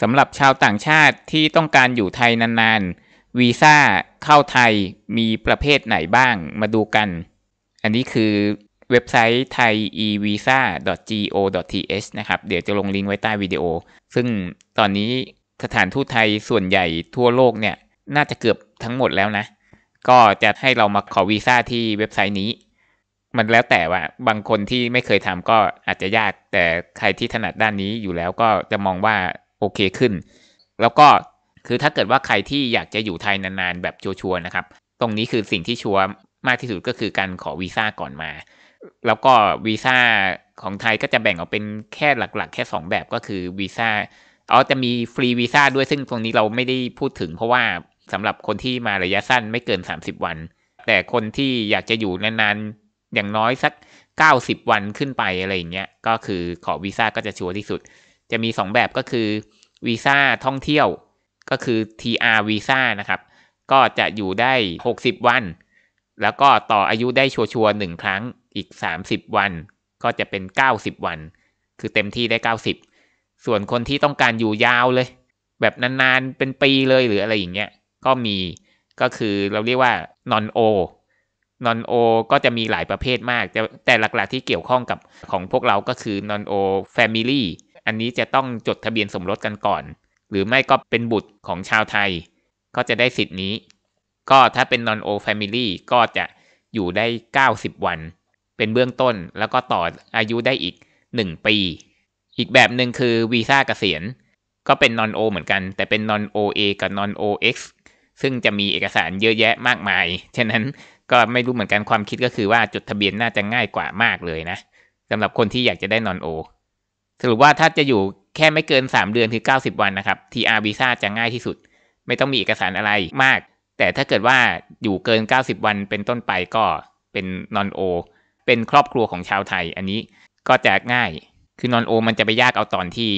สำหรับชาวต่างชาติที่ต้องการอยู่ไทยนานๆ วีซ่าเข้าไทยมีประเภทไหนบ้างมาดูกัน อันนี้คือเว็บไซต์ไทย evisa.go.th นะครับ เดี๋ยวจะลงลิงก์ไว้ใต้วิดีโอ ซึ่งตอนนี้สถานทูตไทยส่วนใหญ่ทั่วโลกเนี่ย น่าจะเกือบทั้งหมดแล้วนะ ก็จะให้เรามาขอวีซ่าที่เว็บไซต์นี้ มันแล้วแต่ว่าบางคนที่ไม่เคยทำก็อาจจะยาก แต่ใครที่ถนัดด้านนี้อยู่แล้วก็จะมองว่าโอเคขึ้น แล้วก็คือถ้าเกิดว่าใครที่อยากจะอยู่ไทยนานๆแบบชัวร์นะครับตรงนี้คือสิ่งที่ชัวร์มากที่สุดก็คือการขอวีซ่าก่อนมาแล้วก็วีซ่าของไทยก็จะแบ่งออกเป็นแค่หลักๆแค่2แบบก็คือวีซ่าอ๋อจะมีฟรีวีซ่าด้วยซึ่งตรงนี้เราไม่ได้พูดถึงเพราะว่าสำหรับคนที่มาระยะสั้นไม่เกิน 30 วัน แต่คนที่อยากจะอยู่นานๆอย่างน้อยสัก90วันขึ้นไปอะไรอย่างเงี้ยก็คือขอวีซ่าก็จะชัวร์ที่สุดจะมี2แบบก็คือวีซ่าท่องเที่ยวก็คือ TR วีซ่านะครับ ก็จะอยู่ได้ 60 วัน แล้วก็ต่ออายุได้ชัวร์ๆหนึ่งครั้งอีก 30 วัน ก็จะเป็น 90 วัน คือเต็มที่ได้ 90 ส่วนคนที่ต้องการอยู่ยาวเลย แบบนานๆเป็นปีเลยหรืออะไรอย่างเงี้ย ก็มีก็คือเราเรียกว่านอนโอนอนโอก็จะมีหลายประเภทมาก แต่หลักๆที่เกี่ยวข้องกับของพวกเราก็คือนอนโอแฟมิลี่อันนี้จะต้องจดทะเบียนสมรสกันก่อน หรือไม่ก็เป็นบุตรของชาวไทย ก็จะได้สิทธิ์นี้ ก็ถ้าเป็น non o family ก็จะอยู่ได้ 90 วัน เป็นเบื้องต้นแล้วก็ต่ออายุได้อีก 1 ปี อีกแบบหนึ่งคือวีซ่าเกษียณก็เป็น non o เหมือนกัน แต่เป็น non o a กับ non o x ซึ่งจะมีเอกสารเยอะแยะมากมาย ฉะนั้นก็ไม่รู้เหมือนกันความคิดก็คือว่าจดทะเบียนน่าจะง่ายกว่ามากเลยนะสำหรับคนที่อยากจะได้นอนโอรุปว่าถ้าจะอยู่แค่ไม่เกิน 3 เดือนคือ 90 วันนะครับ TR Visa จะง่ายที่สุด ไม่ต้องมีเอกสารอะไรมาก แต่ถ้าเกิดว่าอยู่เกิน 90 วันเป็นต้นไปก็ เป็นนอนโอเป็นครอบครัวของชาวไทย อันนี้ก็จะง่ายคือนอนโอ มันจะไปยากเอาตอนที่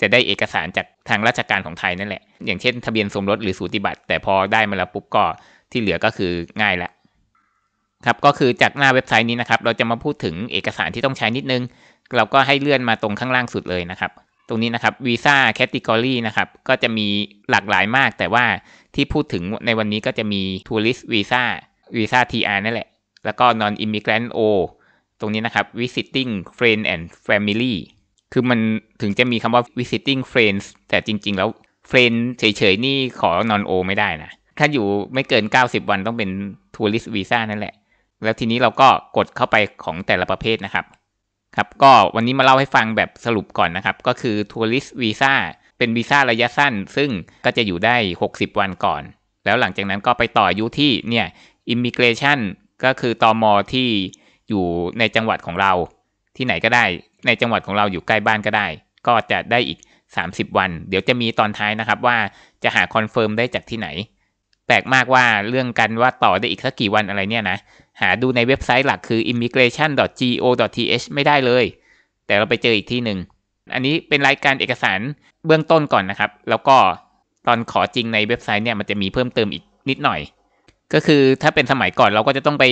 จะได้เอกสารจากทางราชการของไทยนั่นแหละอย่างเช่นทะเบียนสมรสหรือสูติบัตรแต่พอได้มาแล้วปุ๊บก็ที่เหลือก็คือง่ายละ ครับก็คือจากหน้าเว็บไซต์นี้นะครับ เราจะมาพูดถึงเอกสารที่ต้องใช้นิดนึงเราก็ให้เลื่อนมาตรงข้างล่างสุดเลยนะครับ ตรงนี้นะครับวีซ่าแคตติกรีนะครับ ก็จะมีหลากหลายมากแต่ว่าที่พูดถึงในวันนี้ก็จะมีทัวริสต์วีซ่าวีซ่าทีอาร์นั่นแหละ แล้วก็นอนอิมิเกรนโอตรงนี้นะครับวิิตติ้งเฟรนด์แอนด์แฟมิลี่คือมันถึงจะมีคำว่าวิสิตติ้งเฟรนด์แต่จริงๆแล้วเฟรนด์เฉยๆนี่ขอนอนโอไม่ได้นะ ถ้าอยู่ไม่เกิน 90 วันต้องเป็นทัวริสวีซ่านั่นแหละ แล้วทีนี้เราก็กดเข้าไปของแต่ละประเภทนะครับครับก็วันนี้มาเล่าให้ฟังแบบสรุปก่อนนะครับ ก็คือทัวริสวีซ่าเป็นวีซ่าระยะสั้น ซึ่งก็จะอยู่ได้ 60 วันก่อน แล้วหลังจากนั้นก็ไปต่ออยุที่เนี่ยอิมิเกรชันก็คือตอมอที่อยู่ในจังหวัดของเราที่ไหนก็ได้ ในจังหวัดของเราอยู่ใกล้บ้านก็ได้ ก็จะได้อีก 30 วัน เดี๋ยวจะมีตอนท้ายนะครับ ว่าจะหาคอนเฟิร์มได้จากที่ไหนแปลกมากว่าเรื่องกันว่าต่อได้อีกสักกี่วันอะไรเนี่ยนะหาดูในเว็บไซต์หลักคือ immigration.go.th ไม่ได้เลย แต่เราไปเจออีกที่หนึ่งอันนี้เป็นรายการเอกสารเบื้องต้นก่อนนะครับ แล้วก็ตอนขอจริงในเว็บไซต์เนี่ยมันจะมีเพิ่มเติมอีกนิดหน่อย ก็คือถ้าเป็นสมัยก่อนเราก็จะต้องไป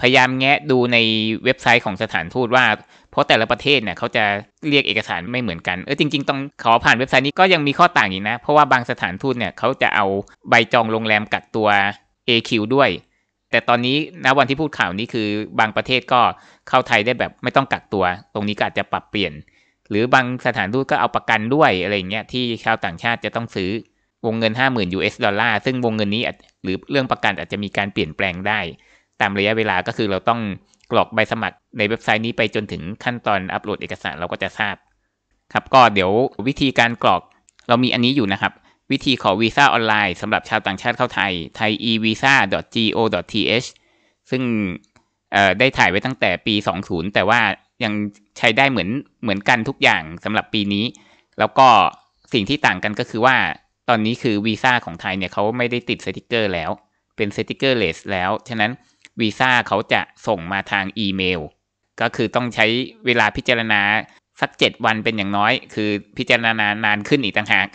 พยายามแงะดูในเว็บไซต์ของสถานทูตว่า เพราะแต่ละประเทศเนี่ยเขาจะเรียกเอกสารไม่เหมือนกันเออจริงๆต้องขอผ่านเว็บไซต์นี้ก็ยังมีข้อต่างอีกนะเพราะว่าบางสถานทูตเนี่ยเขาจะเอาใบจองโรงแรมกักตัว AQ ด้วยแต่ตอนนี้นะวันที่พูดข่าวนี้คือบางประเทศก็เข้าไทยได้แบบไม่ต้องกักตัว ตรงนี้ก็อาจจะปรับเปลี่ยน หรือบางสถานทูตก็เอาประกันด้วยอะไรเงี้ยที่ชาวต่างชาติจะต้องซื้อวงเงิน 50,000 US ดอลลาร์ซึ่งวงเงินนี้หรือเรื่องประกันอาจจะมีการเปลี่ยนแปลงได้ ตามระยะเวลาก็คือเราต้องกรอกใบสมัครในเว็บไซต์นี้ไปจนถึงขั้นตอนอัปโหลดเอกสารเราก็จะทราบ ครับก็เดี๋ยววิธีการกรอก เรามีอันนี้อยู่นะครับวิธีขอวีซ่าออนไลน์สำหรับชาวต่างชาติเข้าไทย thaivisa.go.th ซึ่งได้ถ่ายไว้ตั้งแต่ปี20แต่ว่ายังใช้ได้เหมือนเหมือนกันทุกอย่างสำหรับปีนี้ แล้วก็สิ่งที่ต่างกันก็คือว่าตอนนี้คือวีซ่าของไทยเนี่ยเขาไม่ได้ติดสติกเกอร์แล้ว เป็นสติกเกอร์เลสแล้ว ฉะนั้นวีซ่าเขาจะส่งมาทางอีเมล ก็คือต้องใช้เวลาพิจารณาสักเจ็ดวันเป็นอย่างน้อยคือพิจารณานานขึ้นอีกต่างหาก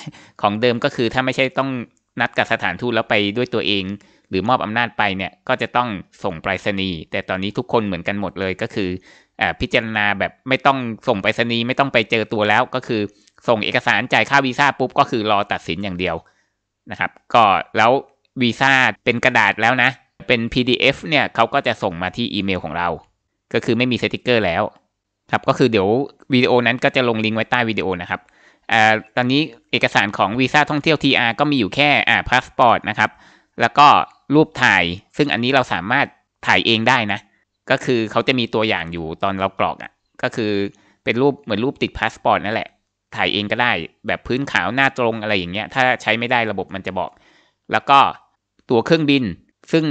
ของเดิมก็คือถ้าไม่ใช่ต้องนัดกับสถานทูตแล้วไปด้วยตัวเอง หรือมอบอำนาจไปเนี่ยก็จะต้องส่งไปรษณีย์แต่ตอนนี้ทุกคนเหมือนกันหมดเลยก็คืออพิจารณาแบบไม่ต้องส่งไปรษณีย์ไม่ต้องไปเจอตัวแล้ว ก็คือส่งเอกสารจ่ายค่าวีซ่าปุ๊บ ก็คือรอตัดสินอย่างเดียวนะครับก็แล้ววีซ่าเป็นกระดาษแล้วนะเป็น PDF เนี่ยเขาก็จะส่งมาที่อีเมลของเรา ก็คือไม่มีสติกเกอร์แล้วครับก็คือเดี๋ยววิดีโอนั้นก็จะลงลิงก์ไว้ใต้วิดีโอนะครับอ่าตอนนี้เอกสารของวีซ่าท่องเที่ยว TR ก็มีอยู่แค่อ่าพาสปอร์ตนะครับ แล้วก็รูปถ่ายซึ่งอันนี้เราสามารถถ่ายเองได้นะ ก็คือเขาจะมีตัวอย่างอยู่ตอนเรากรอกอะ่ะก็คือเป็นรูปเหมือนรูปติดพาสปอร์ตนั่นแหละถ่ายเองก็ได้ แบบพื้นขาวหน้าตรงอะไรอย่างเงี้ย ถ้าใช้ไม่ได้ระบบมันจะบอกแล้วก็ตั๋วเครื่องบินซึ่ง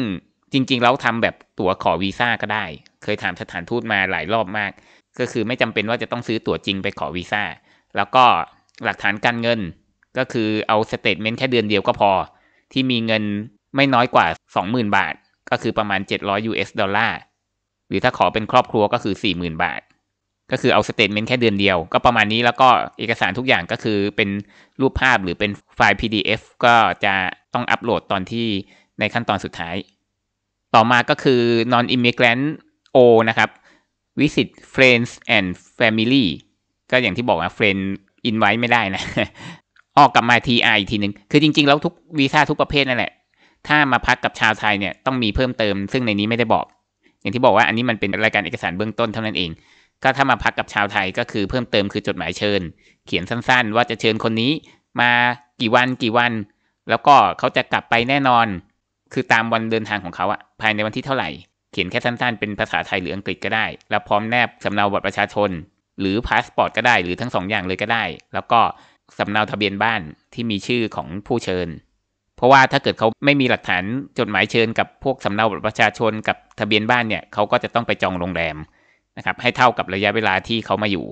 จริงๆ เราทำแบบตั๋วขอวีซ่าก็ได้ เคยถามสถานทูตมาหลายรอบมากก็คือไม่จำเป็นว่าจะต้องซื้อตั๋วจริงไปขอวีซ่าแล้วก็หลักฐานการเงิน ก็คือเอาสเตทเมนต์แค่เดือนเดียวก็พอที่มีเงินไม่น้อยกว่า 20,000บาทก็คือประมาณ 700 US ดอลลาร์หรือถ้าขอเป็นครอบครัว ก็คือ 40,000 บาทก็คือเอาสเตทเมนต์แค่เดือนเดียวก็ประมาณนี้แล้วก็เอกสารทุกอย่างก็คือเป็นรูปภาพหรือเป็นไฟล์ PDF ก็จะต้องอัปโหลดตอนที่ในขั้นตอนสุดท้าย ต่อมาก็คือ non immigrant O นะครับ v ิ s i t friends and family ก็อย่างที่บอกว่าเ r i e n d อินไว้ไม่ได้นะ ออกกลับมาทีไอทีหนึ่งคือจริงๆแล้วทุกวีซ่าทุกประเภทนั่นแหละถ้ามาพักกับชาวไทยเนี่ย ต้องมีเพิ่มเติม ซึ่งในนี้ไม่ได้บอก อย่างที่บอกว่าอันนี้มันเป็นรายการเอกสารเบื้องต้นเท่านั้นเองก็ถ้ามาพักกับชาวไทยก็คือเพิ่มเติมคือจดหมายเชิญ เขียนสั้นๆ ว่าจะเชิญคนนี้มากี่วันกี่วัน แล้วก็เขาจะกลับไปแน่นอนคือตามวันเดินทางของเขาอะภายในวันที่เท่าไหร่ขียนแค่สั้นๆเป็นภาษาไทยหรืออังกฤษก็ได้ แล้วพร้อมแนบสำเนาบัตรประชาชน หรือพาสปอร์ตก็ได้ หรือทั้งสองอย่างเลยก็ได้ แล้วก็สำเนาทะเบียนบ้านที่มีชื่อของผู้เชิญ เพราะว่าถ้าเกิดเขาไม่มีหลักฐาน จดหมายเชิญกับพวกสำเนาบัตรประชาชน กับทะเบียนบ้านเนี่ยเขาก็จะต้องไปจองโรงแรมนะครับให้เท่ากับระยะเวลาที่เขามาอยู่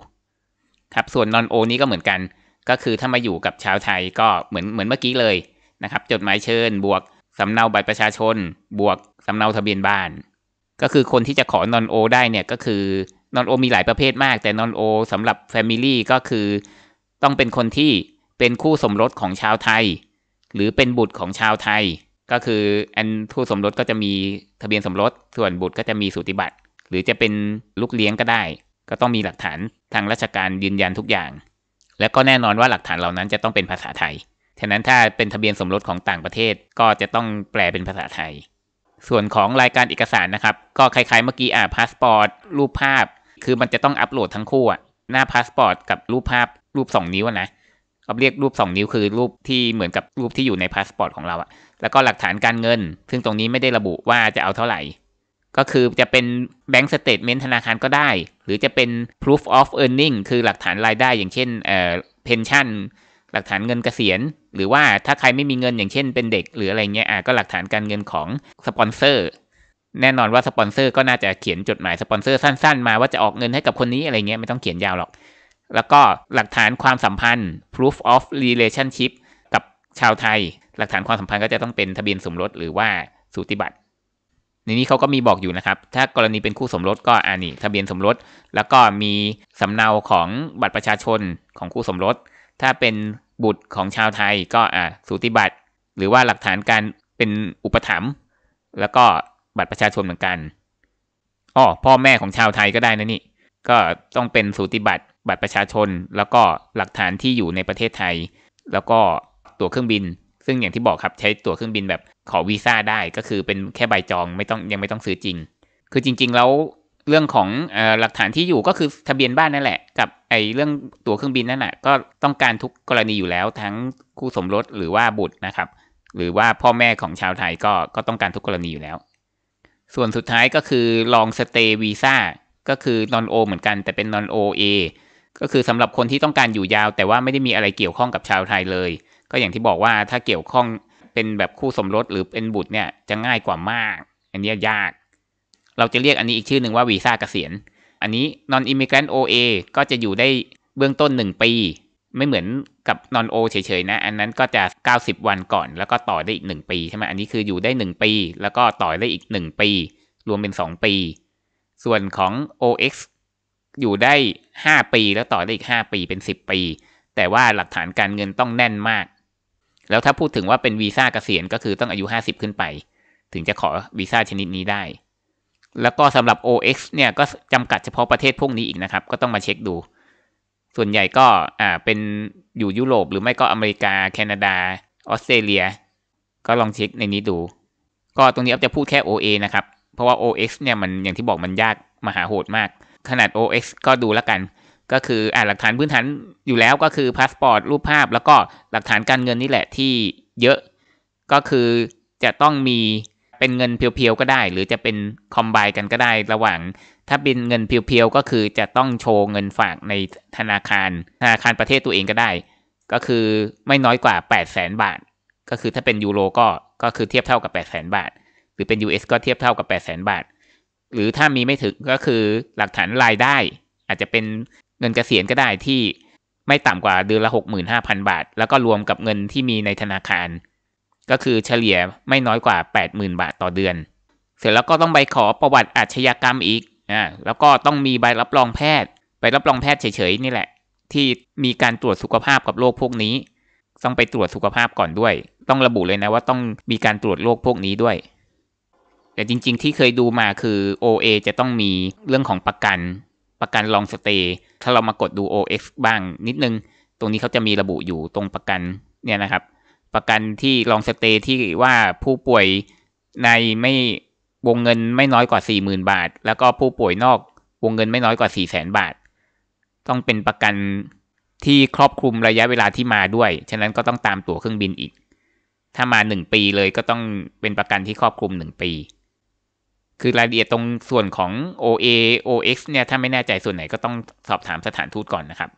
ครับ ส่วนนอนโอนี้ก็เหมือนกัน ก็คือถ้ามาอยู่กับชาวไทยก็เหมือนเหมือนเมื่อกี้เลยนะครับจดหมายเชิญ บวกสำเนาบัตรประชาชน บวกสำเนาทะเบียนบ้านก็คือคนที่จะขอนอนโอได้เนี่ย ก็คือนอนโอมีหลายประเภทมาก แต่นอนโอสำหรับแฟมิลี่ก็คือต้องเป็นคนที่เป็นคู่สมรสของชาวไทย หรือเป็นบุตรของชาวไทย ก็คืออันคู่สมรสก็จะมีทะเบียนสมรส ส่วนบุตรก็จะมีสุติบัตรหรือจะเป็นลูกเลี้ยงก็ได้ ก็ต้องมีหลักฐานทางราชการยืนยันทุกอย่าง และก็แน่นอนว่าหลักฐานเหล่านั้นจะต้องเป็นภาษาไทยฉะนั้นถ้าเป็นทะเบียนสมรสของต่างประเทศก็จะต้องแปลเป็นภาษาไทยส่วนของรายการเอกสารนะครับ ก็คล้ายๆเมื่อกี้อ่าพาสปอร์ตรูปภาพคือมันจะต้องอัปโหลดทั้งคู่อะหน้าพาสปอร์ตกับรูปภาพรูป 2 นิ้วนะเขาเรียกรูป 2 นิ้วคือรูปที่เหมือนกับรูปที่อยู่ในพาสปอร์ตของเราอะแล้วก็หลักฐานการเงิน ซึ่งตรงนี้ไม่ได้ระบุว่าจะเอาเท่าไหร่ ก็คือจะเป็นแบงก์สเตทเมนต์ธนาคารก็ได้ หรือจะเป็น proof of earning คือหลักฐานรายได้อย่างเช่นเอ่อเพนชั่นหลักฐานเงินเกษียณหรือว่าถ้าใครไม่มีเงินอย่างเช่นเป็นเด็กหรืออะไรเงี้ยอ่ะก็หลักฐานการเงินของสปอนเซอร์แน่นอนว่าสปอนเซอร์ ก็น่าจะเขียนจดหมายสปอนเซอร์สั้นๆมาว่าจะออกเงินให้กับคนนี้อะไรเงี้ยไม่ต้องเขียนยาวหรอกแล้วก็หลักฐานความสัมพันธ์ proof of relationship กับชาวไทย หลักฐานความสัมพันธ์ก็จะต้องเป็นทะเบียนสมรสหรือว่าสูติบัตรในนี้เขาก็มีบอกอยู่นะครับ ถ้ากรณีเป็นคู่สมรสก็อ่านี่ทะเบียนสมรสแล้วก็มีสำเนาของบัตรประชาชนของคู่สมรส ถ้าเป็นบุตรของชาวไทยก็อ่าสูติบัตรหรือว่าหลักฐานการเป็นอุปถัมภ์แล้วก็บัตรประชาชนเหมือนกันอ๋อพ่อแม่ของชาวไทยก็ได้นะนี่ก็ต้องเป็นสูติบัตรบัตรประชาชน แล้วก็หลักฐานที่อยู่ในประเทศไทย แล้วก็ตั๋วเครื่องบิน ซึ่งอย่างที่บอกครับใช้ตั๋วเครื่องบินแบบขอวีซ่าได้ก็คือเป็นแค่ใบจองไม่ต้องยังไม่ต้องซื้อจริง คือจริง ๆแล้วเรื่องของหลักฐานที่อยู่ก็คือทะเบียนบ้านนั่นแหละ กับไอ้เรื่องตั๋วเครื่องบินนั่นแหละก็ต้องการทุกกรณีอยู่แล้ว ทั้งคู่สมรสหรือว่าบุตรนะครับ หรือว่าพ่อแม่ของชาวไทยก็ก็ต้องการทุกกรณีอยู่แล้ว ส่วนสุดท้ายก็คือลองสเตย์วีซ่าก็คือนอนโอเหมือนกันแต่เป็นนอนโอเอก็คือสำหรับคนที่ต้องการอยู่ยาว แต่ว่าไม่ได้มีอะไรเกี่ยวข้องกับชาวไทยเลย ก็อย่างที่บอกว่าถ้าเกี่ยวข้องเป็นแบบคู่สมรสหรือเป็นบุตรเนี่ยจะง่ายกว่ามาก อันนี้ยากเราจะเรียกอันนี้อีกชื่อหนึ่งว่าวีซ่าเกษียณ อันนี้ non immigrant OA ก็จะอยู่ได้เบื้องต้น 1 ปี ไม่เหมือนกับ non O เฉยๆนะ อันนั้นก็จะ 90 วันก่อน แล้วก็ต่อได้อีก 1 ปีใช่ไหมอันนี้คืออยู่ได้ 1 ปี แล้วก็ต่อได้อีก 1 ปี รวมเป็น 2 ปี ส่วนของ OX อยู่ได้ 5 ปี แล้วต่อได้อีก 5 ปีเป็น 10 ปี แต่ว่าหลักฐานการเงินต้องแน่นมาก แล้วถ้าพูดถึงว่าเป็นวีซ่าเกษียณก็คือต้องอายุ 50 ขึ้นไป ถึงจะขอวีซ่าชนิดนี้ได้แล้วก็สำหรับ OX เนี่ย ก็จำกัดเฉพาะประเทศพวกนี้อีกนะครับ ก็ต้องมาเช็คดู ส่วนใหญ่ก็อ่า เป็นอยู่ยุโรป หรือไม่ก็อเมริกา แคนาดา ออสเตรเลีย ก็ลองเช็คในนี้ดู ก็ตรงนี้อ๊อจะพูดแค่ OA นะครับ เพราะว่า OX เนี่ยมันอย่างที่บอกมันยากมหาโหดมาก ขนาด OX ก็ดูแล้วกัน ก็คืออ่าหลักฐานพื้นฐานอยู่แล้วก็คือพาสปอร์ตรูปภาพ แล้วก็หลักฐานการเงินนี่แหละที่เยอะ ก็คือจะต้องมีเป็นเงินเพียวๆก็ได้ หรือจะเป็นคอมไบกันก็ได้ระหว่าง ถ้าเป็นเงินเพียวๆก็คือจะต้องโชว์เงินฝากในธนาคารธนาคารประเทศตัวเองก็ได้ ก็คือไม่น้อยกว่า 8 0 0แสนบาท ก็คือถ้าเป็นยูโรก็ก็คือเทียบเท่ากับ 8 0 0แสนบาท หรือเป็น US ก็เทียบเท่ากับ 8 0 0แสนบาท หรือถ้ามีไม่ถึงก็คือหลักฐานรายได้ อาจจะเป็นเงินเกษียณก็ได้ที่ไม่ต่ำกว่าเดือนละ 65,000 บาท แล้วก็รวมกับเงินที่มีในธนาคารก็คือเฉลี่ยไม่น้อยกว่า 80,000 บาทต่อเดือน เสร็จแล้วก็ต้องไปขอประวัติอาชญากรรมอีกอ่าแล้วก็ต้องมีใบรับรองแพทย์ใบรับรองแพทย์เฉยๆนี่แหละ ที่มีการตรวจสุขภาพกับโรคพวกนี้ ต้องไปตรวจสุขภาพก่อนด้วย ต้องระบุเลยนะว่าต้องมีการตรวจโรคพวกนี้ด้วย แต่จริง ๆ ที่เคยดูมาคือ OA จะต้องมีเรื่องของประกัน ประกันลองสเตย์ถ้าเรามากดดู OX บ้างนิดนึง ตรงนี้เขาจะมีระบุอยู่ตรงประกันเนี่ยนะครับประกันที่ลองสเตย์ที่ว่าผู้ป่วยในไม่วงเงินไม่น้อยกว่า4มื่นบาทแล้วก็ผู้ป่วยนอกวงเงินไม่น้อยกว่า4ี่แสนบาทต้องเป็นประกันที่ครอบคลุมระยะเวลาที่มาด้วยฉะนั้นก็ต้องตามตั๋วเครื่องบินอีก ถ้ามา1ปีเลยก็ต้องเป็นประกันที่ครอบคลุม1ปี คือรายละเอียดตรงส่วนของ OA OX เนี่ยถ้าไม่แน่ใจส่วนไหนก็ต้องสอบถามสถานทูตก่อนนะครับ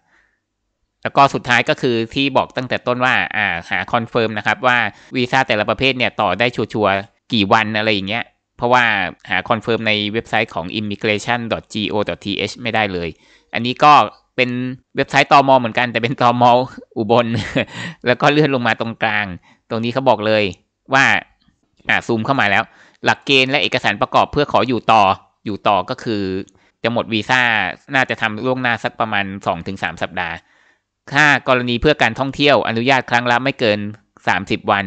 แล้วก็สุดท้ายก็คือที่บอกตั้งแต่ต้นว่าอ่าหาคอนเฟิร์มนะครับว่าวีซ่าแต่ละประเภทเนี่ยต่อได้ชัวร์กี่วันอะไรอย่างเงี้ย เพราะว่าหาคอนเฟิร์มในเว็บไซต์ของ immigration.go.th ไม่ได้เลย อันนี้ก็เป็นเว็บไซต์ตอมอเหมือนกันแต่เป็นตอมออุบล แล้วก็เลื่อนลงมาตรงกลาง ตรงนี้เขาบอกเลยว่าอ่าซูมเข้ามาแล้ว หลักเกณฑ์และเอกสารประกอบเพื่อขออยู่ต่ออยู่ต่อก็คือ จะหมดวีซ่าน่าจะทำล่วงหน้าสักประมาณ 2-3 สัปดาห์ถ้ากรณีเพื่อการท่องเที่ยวอนุญาตครั้งละไม่เกิน 30 วัน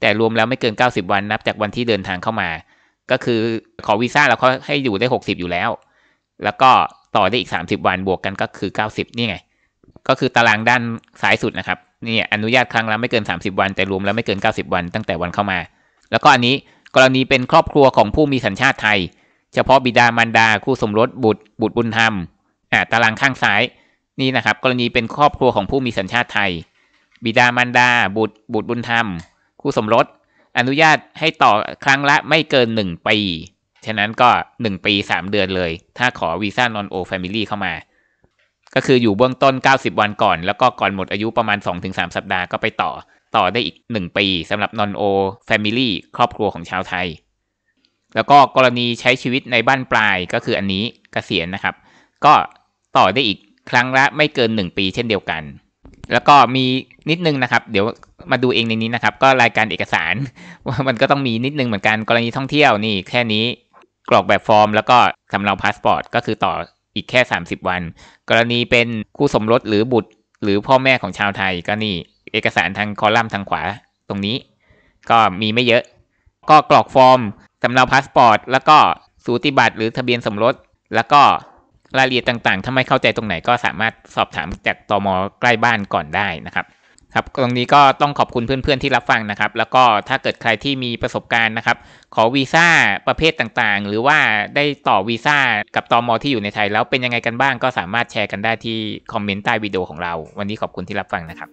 แต่รวมแล้วไม่เกิน 90 วันนับจากวันที่เดินทางเข้ามา ก็คือขอวีซ่าเราเขาให้อยู่ได้ 60 อยู่แล้ว แล้วก็ต่อได้อีก 30 วันบวกกันก็คือ 90 นี่ไงก็คือตารางด้านซ้ายสุดนะครับนี่อนุญาตครั้งละไม่เกิน 30 วันแต่รวมแล้วไม่เกิน 90 วันตั้งแต่วันเข้ามา แล้วก็อันนี้กรณีเป็นครอบครัวของผู้มีสัญชาติไทย เฉพาะบิดามารดาคู่สมรสบุตรบุตรบุญธรรมอ่าตารางข้างซ้ายนี่นะครับกรณีเป็นครอบครัวของผู้มีสัญชาติไทย บิดามารดา บุตรบุตรบุญธรรม คู่สมรส อนุญาตให้ต่อครั้งละไม่เกินหนึ่งปีฉะนั้นก็หนึ่งปีสามเดือนเลย ถ้าขอวีซ่านอนโอแฟมิลี่เข้ามา ก็คืออยู่เบื้องต้น 90 วันก่อน แล้วก็ก่อนหมดอายุประมาณ 2-3 สัปดาห์ก็ไปต่อต่อได้อีก 1 ปีสำหรับนอนโอแฟมิลี่ครอบครัวของชาวไทย แล้วก็กรณีใช้ชีวิตในบ้านปลายก็คืออันนี้กเกษียณนะครับก็ต่อได้อีกครั้งละไม่เกิน 1 ปีเช่นเดียวกัน แล้วก็มีนิดนึงนะครับ เดี๋ยวมาดูเองในนี้นะครับ ก็รายการเอกสาร ว่ามันก็ต้องมีนิดนึงเหมือนกัน กรณีท่องเที่ยวนี่แค่นี้ กรอกแบบฟอร์ม แล้วก็สำเนาพาสปอร์ตก็คือต่ออีกแค่30 วัน กรณีเป็นคู่สมรสหรือบุตร หรือพ่อแม่ของชาวไทย ก็นี่เอกสารทางคอลัมน์ทางขวา ตรงนี้ ก็มีไม่เยอะ ก็กรอกฟอร์มสำเนาพาสปอร์ตแล้วก็สูติบัตร หรือทะเบียนสมรส แล้วก็รายละเอียดต่างๆถ้าไม่เข้าใจตรงไหนก็สามารถสอบถามจากตมใกล้บ้านก่อนได้นะครับครับตรงนี้ก็ต้องขอบคุณเพื่อนๆที่รับฟังนะครับ แล้วก็ถ้าเกิดใครที่มีประสบการณ์นะครับขอวีซ่าประเภทต่างๆหรือว่าได้ต่อวีซ่ากับตอมอที่อยู่ในไทย แล้วเป็นยังไงกันบ้างก็สามารถแชร์กันได้ที่คอมเมนต์ใต้วิดีโอของเราวันนี้ขอบคุณที่รับฟังนะครับ